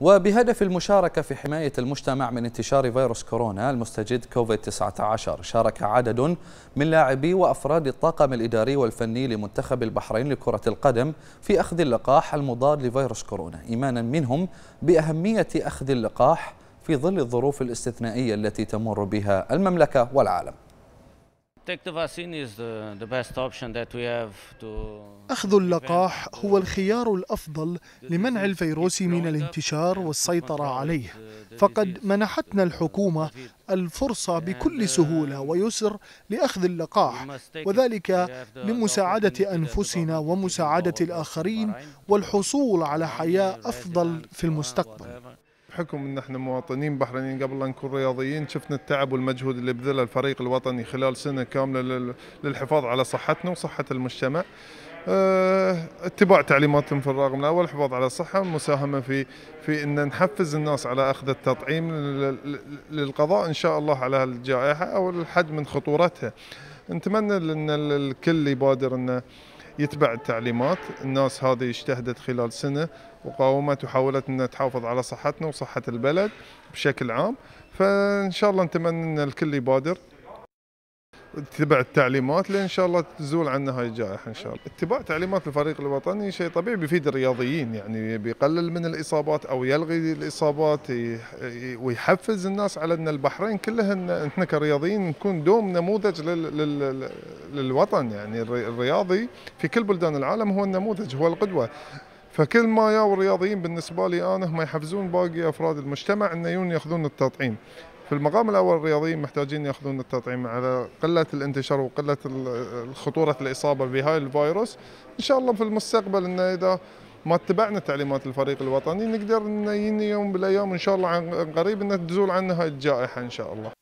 وبهدف المشاركة في حماية المجتمع من انتشار فيروس كورونا المستجد كوفيد-19 شارك عدد من لاعبي وأفراد الطاقم الإداري والفني لمنتخب البحرين لكرة القدم في أخذ اللقاح المضاد لفيروس كورونا إيمانا منهم بأهمية أخذ اللقاح في ظل الظروف الاستثنائية التي تمر بها المملكة والعالم أخذ اللقاح هو الخيار الأفضل لمنع الفيروس من الانتشار والسيطرة عليه فقد منحتنا الحكومة الفرصة بكل سهولة ويسر لأخذ اللقاح وذلك لمساعدة أنفسنا ومساعدة الآخرين والحصول على حياة أفضل في المستقبل بحكم ان احنا مواطنين بحرينيين قبل لا نكون رياضيين شفنا التعب والمجهود اللي بذله الفريق الوطني خلال سنه كامله للحفاظ على صحتنا وصحه المجتمع. آه، اتباع تعليماتهم في الرقم الاول الحفاظ على الصحه والمساهمه في في ان نحفز الناس على اخذ التطعيم للقضاء ان شاء الله على الجائحه او الحد من خطورتها. نتمنى ان الكل يبادر انه يتبع التعليمات الناس هذه اجتهدت خلال سنة وقاومت وحاولت أنها تحافظ على صحتنا وصحة البلد بشكل عام فإن شاء الله نتمنى أن الكل يبادر اتباع التعليمات لان شاء الله تزول عنا هاي الجائحه ان شاء الله. اتباع تعليمات الفريق الوطني شيء طبيعي بيفيد الرياضيين يعني بيقلل من الاصابات او يلغي الاصابات ويحفز الناس على ان البحرين كلها احنا كرياضيين نكون دوم نموذج لل للوطن يعني الرياضي في كل بلدان العالم هو النموذج هو القدوه فكل ما ياو الرياضيين بالنسبه لي انا هم يحفزون باقي افراد المجتمع ان يون ياخذون التطعيم في المقام الاول الرياضيين محتاجين ياخذون التطعيم على قله الانتشار وقله خطوره الاصابه بهاي الفيروس ان شاء الله في المستقبل انه اذا ما اتبعنا تعليمات الفريق الوطني نقدر ان يوم بالايام ان شاء الله عن قريب ان تزول عنا هاي الجائحه ان شاء الله